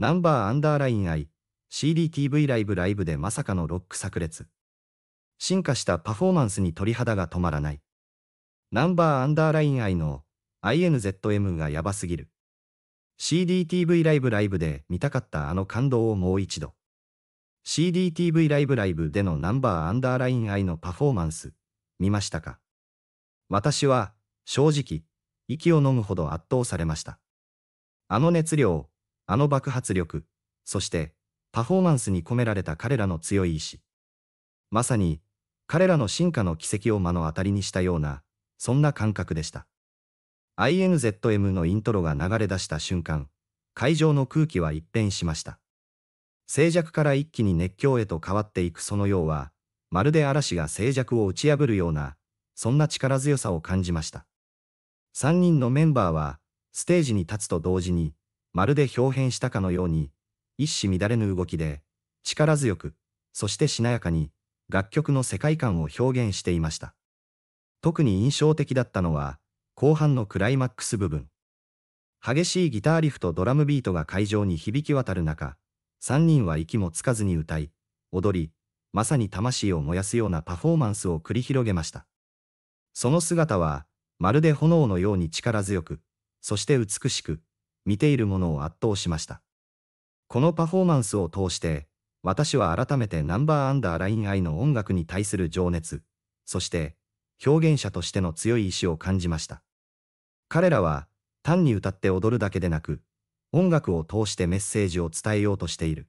ナンバーアンダーライン I、CDTV ライブライブでまさかのロック炸裂。進化したパフォーマンスに鳥肌が止まらない。ナンバーアンダーライン I の INZM がやばすぎる。CDTV ライブライブで見たかったあの感動をもう一度。CDTV ライブライブでのナンバーアンダーライン I のパフォーマンス、見ましたか私は、正直、息を飲むほど圧倒されました。あの熱量、あの爆発力、そしてパフォーマンスに込められた彼らの強い意志。まさに彼らの進化の軌跡を目の当たりにしたような、そんな感覚でした。INZM のイントロが流れ出した瞬間、会場の空気は一変しました。静寂から一気に熱狂へと変わっていくそのようは、まるで嵐が静寂を打ち破るような、そんな力強さを感じました。3人のメンバーは、ステージに立つと同時に、まるで表変したかのように、一糸乱れぬ動きで、力強く、そしてしなやかに、楽曲の世界観を表現していました。特に印象的だったのは、後半のクライマックス部分。激しいギターリフとドラムビートが会場に響き渡る中、3人は息もつかずに歌い、踊り、まさに魂を燃やすようなパフォーマンスを繰り広げました。その姿は、まるで炎のように力強く、そして美しく、見ているものを圧倒しました。このパフォーマンスを通して、私は改めてナンバーアンダーライン愛の音楽に対する情熱、そして表現者としての強い意志を感じました。彼らは単に歌って踊るだけでなく、音楽を通してメッセージを伝えようとしている。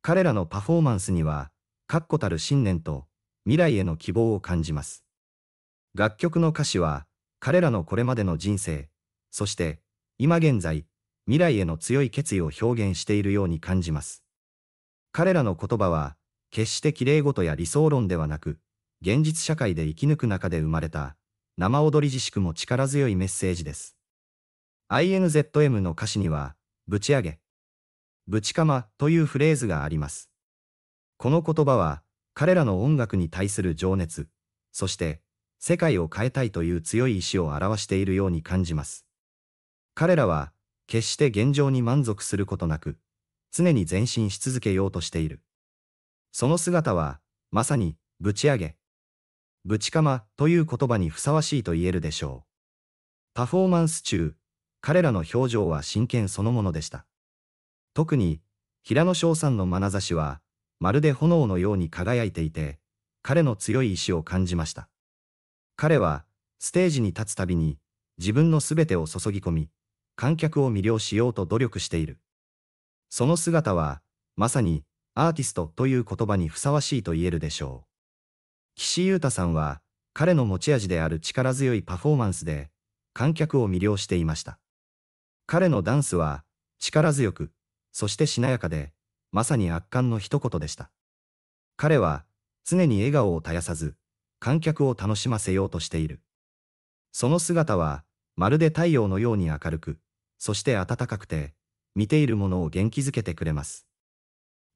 彼らのパフォーマンスには、確固たる信念と未来への希望を感じます。楽曲の歌詞は、彼らのこれまでの人生、そして今現在、未来への強い決意を表現しているように感じます。彼らの言葉は、決して綺麗事や理想論ではなく、現実社会で生き抜く中で生まれた、生踊り自粛も力強いメッセージです。INZM の歌詞には、ぶち上げ、ぶちかまというフレーズがあります。この言葉は、彼らの音楽に対する情熱、そして、世界を変えたいという強い意志を表しているように感じます。彼らは、決して現状に満足することなく、常に前進し続けようとしている。その姿は、まさに、ぶち上げ。ぶちかまという言葉にふさわしいと言えるでしょう。パフォーマンス中、彼らの表情は真剣そのものでした。特に、平野翔さんの眼差しは、まるで炎のように輝いていて、彼の強い意志を感じました。彼は、ステージに立つたびに、自分の全てを注ぎ込み、観客を魅了しようと努力している。その姿は、まさに、アーティストという言葉にふさわしいと言えるでしょう。岸優太さんは、彼の持ち味である力強いパフォーマンスで、観客を魅了していました。彼のダンスは、力強く、そしてしなやかで、まさに圧巻の一言でした。彼は、常に笑顔を絶やさず、観客を楽しませようとしている。その姿は、まるで太陽のように明るく、そして温かくて、見ているものを元気づけてくれます。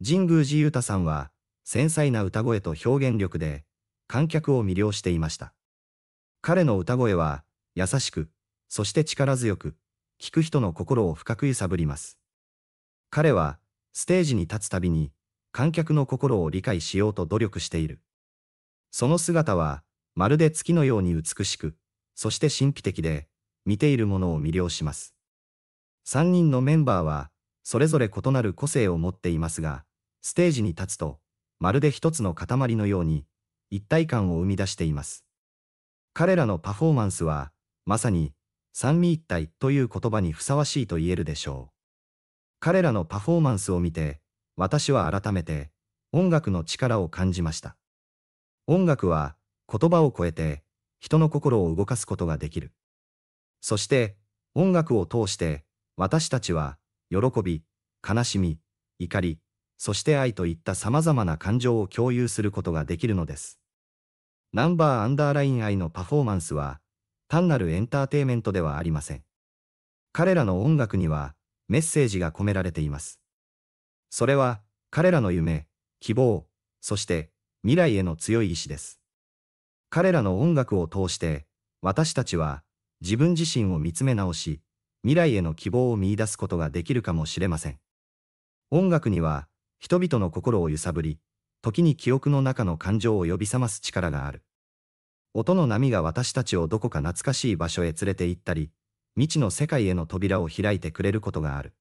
神宮寺勇太さんは、繊細な歌声と表現力で、観客を魅了していました。彼の歌声は、優しく、そして力強く、聴く人の心を深く揺さぶります。彼は、ステージに立つたびに、観客の心を理解しようと努力している。その姿は、まるで月のように美しく、そして神秘的で、見ているものを魅了します。3人のメンバーは、それぞれ異なる個性を持っていますが、ステージに立つと、まるで一つの塊のように、一体感を生み出しています。彼らのパフォーマンスは、まさに、三位一体という言葉にふさわしいと言えるでしょう。彼らのパフォーマンスを見て、私は改めて、音楽の力を感じました。音楽は、言葉を超えて、人の心を動かすことができる。そして、音楽を通して、私たちは、喜び、悲しみ、怒り、そして愛といった様々な感情を共有することができるのです。ナンバーアンダーライン愛のパフォーマンスは、単なるエンターテイメントではありません。彼らの音楽には、メッセージが込められています。それは、彼らの夢、希望、そして未来への強い意志です。彼らの音楽を通して、私たちは自分自身を見つめ直し、未来への希望を見出すことができるかもしれません。音楽には、人々の心を揺さぶり、時に記憶の中の感情を呼び覚ます力がある。音の波が私たちをどこか懐かしい場所へ連れて行ったり、未知の世界への扉を開いてくれることがある。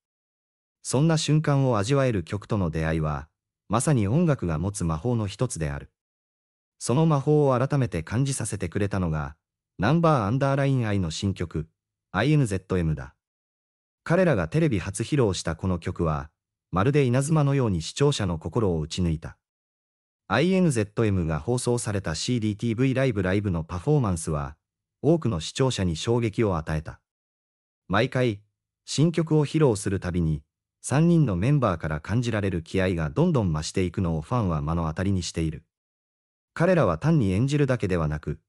そんな瞬間を味わえる曲との出会いは、まさに音楽が持つ魔法の一つである。その魔法を改めて感じさせてくれたのが、ナンバーアンダーライン愛の新曲、i n z m だ。彼らがテレビ初披露したこの曲は、まるで稲妻のように視聴者の心を打ち抜いた。INZM が放送された CDTV ライブライブのパフォーマンスは、多くの視聴者に衝撃を与えた。毎回、新曲を披露するたびに、3人のメンバーから感じられる気合がどんどん増していくのをファンは目の当たりにしている。彼らは単に演じるだけではなく、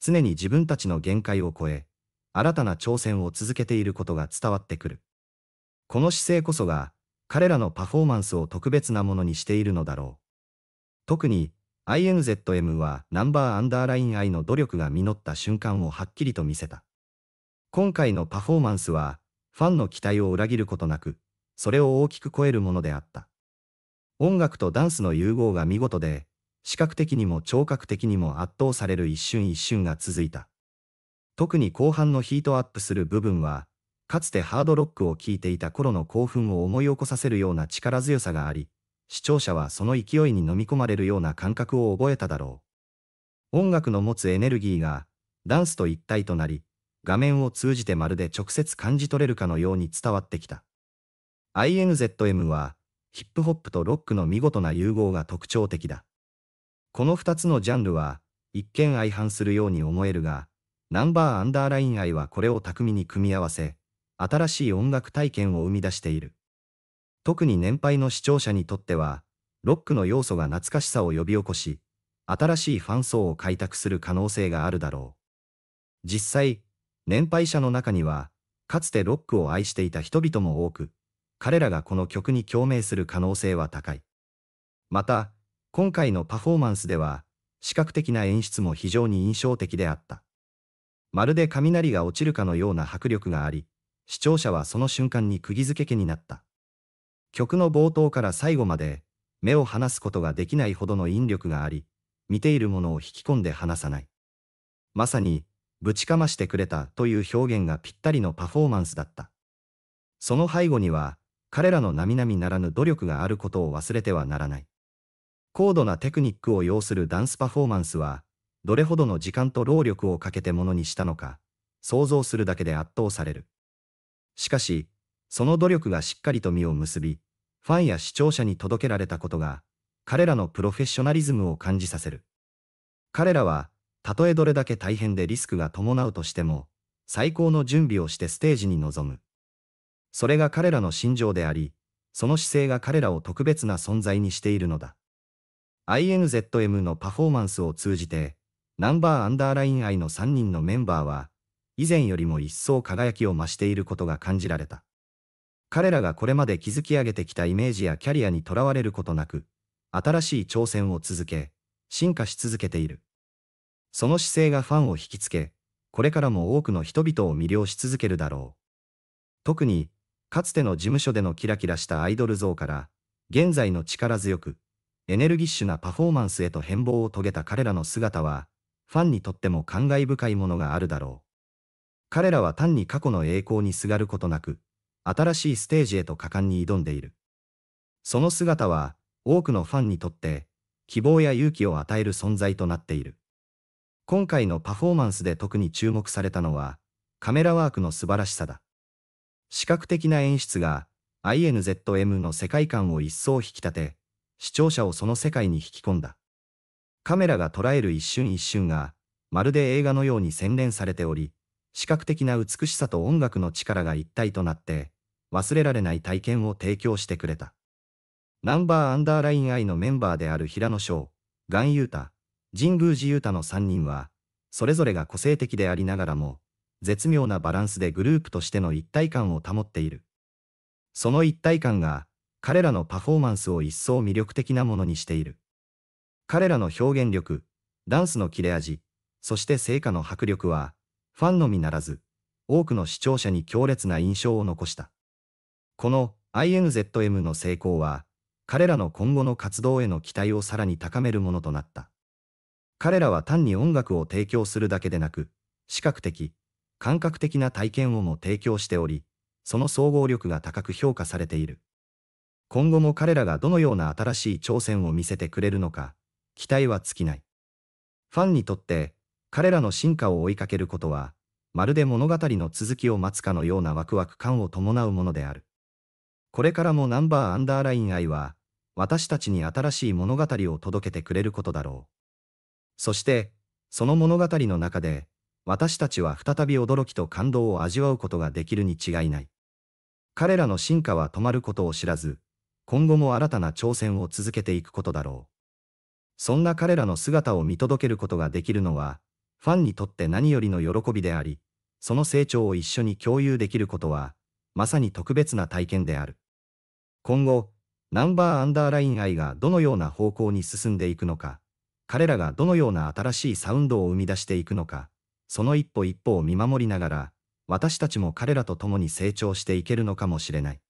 常に自分たちの限界を超え、新たな挑戦を続けていることが伝わってくる。この姿勢こそが、彼らのパフォーマンスを特別なものにしているのだろう。特に、INZM はナンバーアンダーライン I の努力が実った瞬間をはっきりと見せた。今回のパフォーマンスは、ファンの期待を裏切ることなく、それを大きく超えるものであった。音楽とダンスの融合が見事で、視覚的にも聴覚的にも圧倒される一瞬一瞬が続いた。特に後半のヒートアップする部分は、かつてハードロックを聴いていた頃の興奮を思い起こさせるような力強さがあり、視聴者はその勢いに飲み込まれるような感覚を覚えただろう。音楽の持つエネルギーが、ダンスと一体となり、画面を通じてまるで直接感じ取れるかのように伝わってきた。INZM は、ヒップホップとロックの見事な融合が特徴的だ。この2つのジャンルは、一見相反するように思えるが、ナンバーアンダーライン愛はこれを巧みに組み合わせ、新しい音楽体験を生み出している。特に年配の視聴者にとっては、ロックの要素が懐かしさを呼び起こし、新しいファン層を開拓する可能性があるだろう。実際、年配者の中には、かつてロックを愛していた人々も多く、彼らがこの曲に共鳴する可能性は高い。また、今回のパフォーマンスでは、視覚的な演出も非常に印象的であった。まるで雷が落ちるかのような迫力があり、視聴者はその瞬間に釘付けになった。曲の冒頭から最後まで、目を離すことができないほどの引力があり、見ているものを引き込んで離さない。まさに、ぶちかましてくれたという表現がぴったりのパフォーマンスだった。その背後には、彼らの並々ならぬ努力があることを忘れてはならない。高度なテクニックを要するダンスパフォーマンスは、どれほどの時間と労力をかけてものにしたのか、想像するだけで圧倒される。しかし、その努力がしっかりと実を結び、ファンや視聴者に届けられたことが、彼らのプロフェッショナリズムを感じさせる。彼らは、たとえどれだけ大変でリスクが伴うとしても、最高の準備をしてステージに臨む。それが彼らの心情であり、その姿勢が彼らを特別な存在にしているのだ。INZM のパフォーマンスを通じて、ナンバーアンダーライン愛の3人のメンバーは、以前よりも一層輝きを増していることが感じられた。彼らがこれまで築き上げてきたイメージやキャリアにとらわれることなく、新しい挑戦を続け、進化し続けている。その姿勢がファンを引きつけ、これからも多くの人々を魅了し続けるだろう。特に、かつての事務所でのキラキラしたアイドル像から、現在の力強く、エネルギッシュなパフォーマンスへと変貌を遂げた彼らの姿は、ファンにとっても感慨深いものがあるだろう。彼らは単に過去の栄光にすがることなく、新しいステージへと果敢に挑んでいる。その姿は、多くのファンにとって、希望や勇気を与える存在となっている。今回のパフォーマンスで特に注目されたのは、カメラワークの素晴らしさだ。視覚的な演出が、INZM の世界観を一層引き立て、視聴者をその世界に引き込んだ。カメラが捉える一瞬一瞬が、まるで映画のように洗練されており、視覚的な美しさと音楽の力が一体となって、忘れられない体験を提供してくれた。ナンバーアンダーライン I のメンバーである平野翔、岩優太、神宮寺ー太の3人は、それぞれが個性的でありながらも、絶妙なバランスでグループとしての一体感を保っている。その一体感が、彼らのパフォーマンスを一層魅力的なものにしている。彼らの表現力、ダンスの切れ味、そして成果の迫力は、ファンのみならず、多くの視聴者に強烈な印象を残した。この INZM の成功は、彼らの今後の活動への期待をさらに高めるものとなった。彼らは単に音楽を提供するだけでなく、視覚的、感覚的な体験をも提供しており、その総合力が高く評価されている。今後も彼らがどのような新しい挑戦を見せてくれるのか、期待は尽きない。ファンにとって彼らの進化を追いかけることは、まるで物語の続きを待つかのようなワクワク感を伴うものである。これからもナンバーアンダーライン愛は、私たちに新しい物語を届けてくれることだろう。そして、その物語の中で、私たちは再び驚きと感動を味わうことができるに違いない。彼らの進化は止まることを知らず、今後も新たな挑戦を続けていくことだろう。そんな彼らの姿を見届けることができるのは、ファンにとって何よりの喜びであり、その成長を一緒に共有できることは、まさに特別な体験である。今後、ナンバーアンダーライン愛がどのような方向に進んでいくのか、彼らがどのような新しいサウンドを生み出していくのか、その一歩一歩を見守りながら、私たちも彼らと共に成長していけるのかもしれない。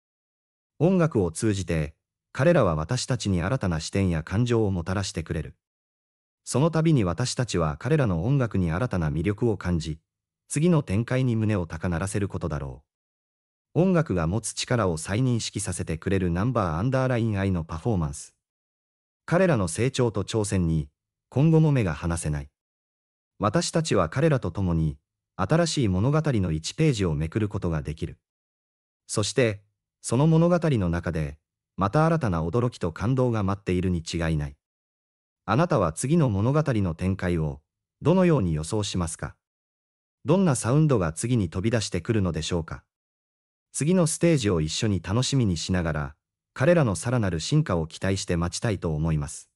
音楽を通じて、彼らは私たちに新たな視点や感情をもたらしてくれる。その度に私たちは彼らの音楽に新たな魅力を感じ、次の展開に胸を高鳴らせることだろう。音楽が持つ力を再認識させてくれるナンバーアンダーライン愛のパフォーマンス。彼らの成長と挑戦に、今後も目が離せない。私たちは彼らと共に、新しい物語の1ページをめくることができる。そして、その物語の中で、また新たな驚きと感動が待っているに違いない。あなたは次の物語の展開を、どのように予想しますかどんなサウンドが次に飛び出してくるのでしょうか次のステージを一緒に楽しみにしながら、彼らのさらなる進化を期待して待ちたいと思います。